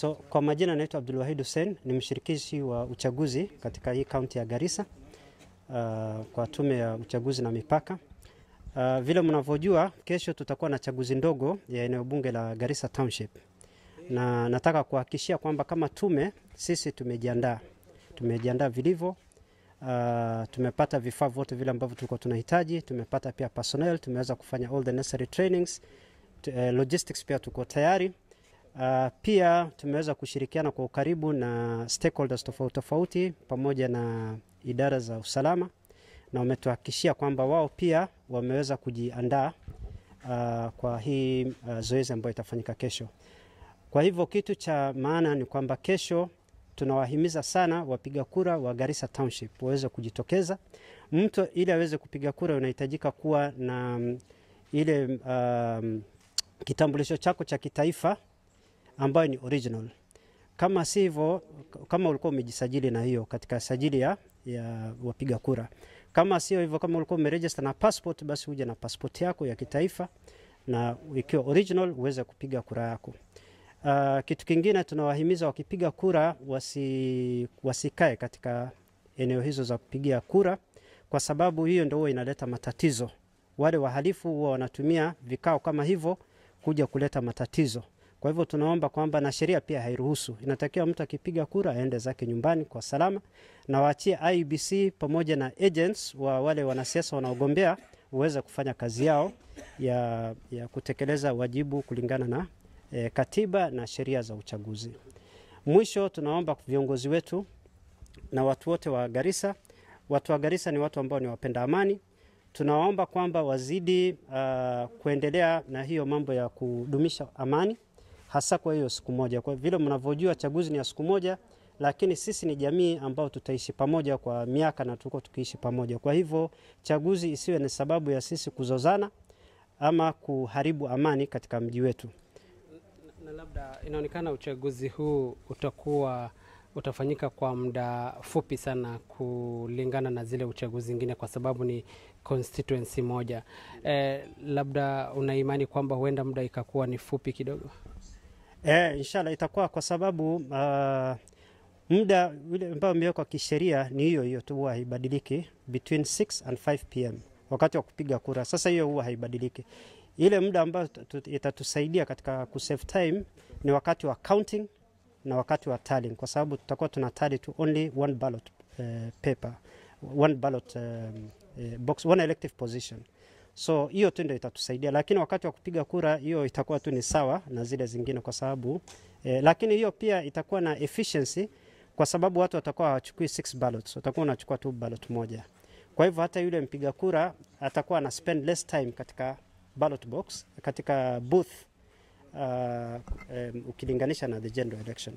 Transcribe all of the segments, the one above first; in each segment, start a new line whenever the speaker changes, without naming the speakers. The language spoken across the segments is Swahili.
So kwa majina naitwa Abdul Wahid Hussein, ni mshirikishi wa uchaguzi katika hii kaunti ya Garissa uh, kwa tume ya uchaguzi na mipaka. Uh, vile mnavyojua, kesho tutakuwa na chaguzi ndogo ya eneo bunge la Garissa Township, na nataka kuhakikishia kwamba kama tume sisi tumejiandaa, tumejiandaa vilivyo. Uh, tumepata vifaa vyote vile ambavyo tulikuwa tunahitaji, tumepata pia personnel, tumeweza kufanya all the necessary trainings, uh, logistics pia tuko tayari Uh, pia tumeweza kushirikiana kwa ukaribu na stakeholders tofauti tofauti pamoja na idara za usalama na wametuhakikishia kwamba wao pia wameweza kujiandaa uh, kwa hii uh, zoezi ambayo itafanyika kesho. Kwa hivyo kitu cha maana ni kwamba kesho tunawahimiza sana wapiga kura wa Garissa Township waweze kujitokeza. Mtu ili aweze kupiga kura unahitajika kuwa na mm, ile um, kitambulisho chako cha kitaifa ambayo ni original. Kama sivyo, kama ulikuwa umejisajili na hiyo katika sajili ya, ya wapiga kura. Kama sio hivyo, kama ulikuwa umeregister na passport, basi uje na passport yako ya kitaifa na ikiwa original uweze kupiga kura yako. Uh, kitu kingine tunawahimiza wakipiga kura wasi, wasikae katika eneo hizo za kupigia kura, kwa sababu hiyo ndio huwa inaleta matatizo. Wale wahalifu huwa wanatumia vikao kama hivyo kuja kuleta matatizo. Kwa hivyo tunaomba kwamba na sheria pia hairuhusu, inatakiwa mtu akipiga kura aende zake nyumbani kwa salama, na waachie IBC pamoja na agents wa wale wanasiasa wanaogombea uweze kufanya kazi yao ya, ya kutekeleza wajibu kulingana na e, katiba na sheria za uchaguzi. Mwisho tunaomba viongozi wetu na watu wote wa garisa Watu wa garisa ni watu ambao ni wapenda amani. Tunawaomba kwamba wazidi uh, kuendelea na hiyo mambo ya kudumisha amani hasa kwa hiyo siku moja. Kwa vile mnavyojua chaguzi ni ya siku moja, lakini sisi ni jamii ambayo tutaishi pamoja kwa miaka na tuko tukiishi pamoja. Kwa hivyo chaguzi isiwe ni sababu ya sisi kuzozana ama kuharibu amani katika mji wetu.
Na labda inaonekana uchaguzi huu utakuwa utafanyika kwa muda fupi sana kulingana na zile uchaguzi zingine, kwa sababu ni constituency moja. Eh, labda unaimani kwamba huenda muda ikakuwa ni fupi kidogo?
Eh, inshallah itakuwa kwa sababu uh, muda ule ambao umewekwa kisheria ni hiyo hiyo tu, huwa haibadiliki between 6 and 5 pm wakati wa kupiga kura. Sasa hiyo huwa haibadiliki. Ile muda ambayo itatusaidia katika kusave time ni wakati wa counting na wakati wa tallying, kwa sababu tutakuwa tuna tally tu only one ballot uh, paper one ballot um, uh, box one elective position. So hiyo tu ndio itatusaidia, lakini wakati wa kupiga kura hiyo itakuwa tu ni sawa na zile zingine kwa sababu eh, lakini hiyo pia itakuwa na efficiency kwa sababu watu watakuwa hawachukui six ballots, watakuwa wanachukua tu ballot moja. Kwa hivyo hata yule mpiga kura atakuwa ana spend less time katika ballot box, katika booth uh, um, ukilinganisha na the general election.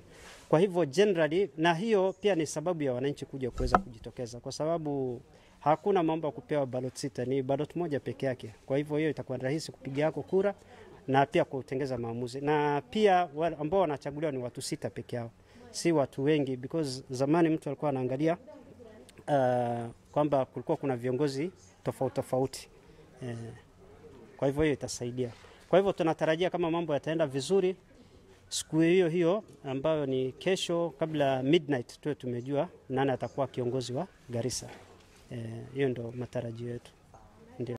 Kwa hivyo generally, na hiyo pia ni sababu ya wananchi kuja kuweza kujitokeza kwa sababu Hakuna mambo ya kupewa ballot sita, ni ballot moja peke yake. Kwa hivyo hiyo itakuwa rahisi kupiga yako kura na pia kutengeza maamuzi, na pia ambao wanachaguliwa ni watu sita peke yao, si watu wengi, because zamani mtu alikuwa anaangalia uh, kwamba kulikuwa kuna viongozi tofauti tofauti eh. Kwa hivyo hiyo itasaidia. Kwa hivyo tunatarajia kama mambo yataenda vizuri, siku hiyo hiyo ambayo ni kesho, kabla midnight, tuwe tumejua nani atakuwa kiongozi wa Garissa. Eh, hiyo eh, ndio matarajio yetu.